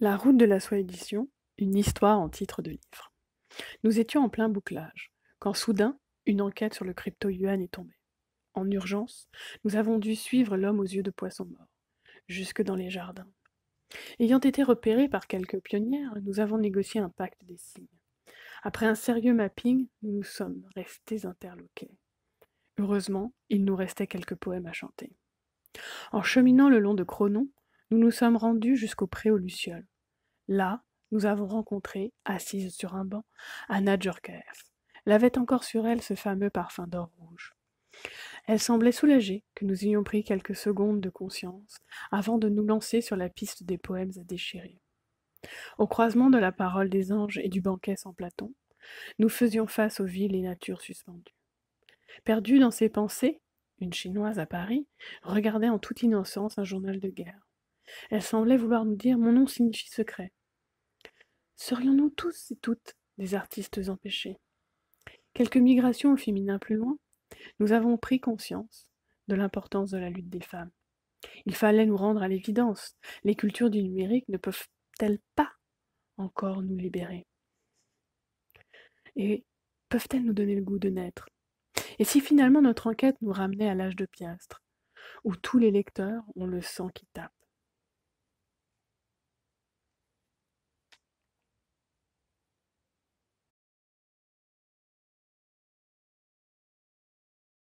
La route de la soie édition, une histoire en titre de livre. Nous étions en plein bouclage, quand soudain, une enquête sur le crypto-yuan est tombée. En urgence, nous avons dû suivre l'homme aux yeux de poisson mort, jusque dans les jardins. Ayant été repérés par quelques pionnières, nous avons négocié un pacte des signes. Après un sérieux mapping, nous nous sommes restés interloqués. Heureusement, il nous restait quelques poèmes à chanter. En cheminant le long de Cronon, nous nous sommes rendus jusqu'au pré aux Lucioles. Là, nous avons rencontré, assise sur un banc, Anna Djorkaeff. Elle avait encore sur elle ce fameux parfum d'or rouge. Elle semblait soulagée que nous ayons pris quelques secondes de conscience avant de nous lancer sur la piste des poèmes à déchirer. Au croisement de la parole des anges et du banquet sans Platon, nous faisions face aux villes et natures suspendues. Perdue dans ses pensées, une Chinoise à Paris regardait en toute innocence un journal de guerre. Elle semblait vouloir nous dire Mon nom signifie secret. Serions-nous tous et toutes des artistes empêchés Quelques migrations au féminin plus loin, nous avons pris conscience de l'importance de la lutte des femmes. Il fallait nous rendre à l'évidence. Les cultures du numérique ne peuvent-elles pas encore nous libérer Et peuvent-elles nous donner le goût de naître Et si finalement notre enquête nous ramenait à l'âge de Piastre, où tous les lecteurs ont le sang qui tape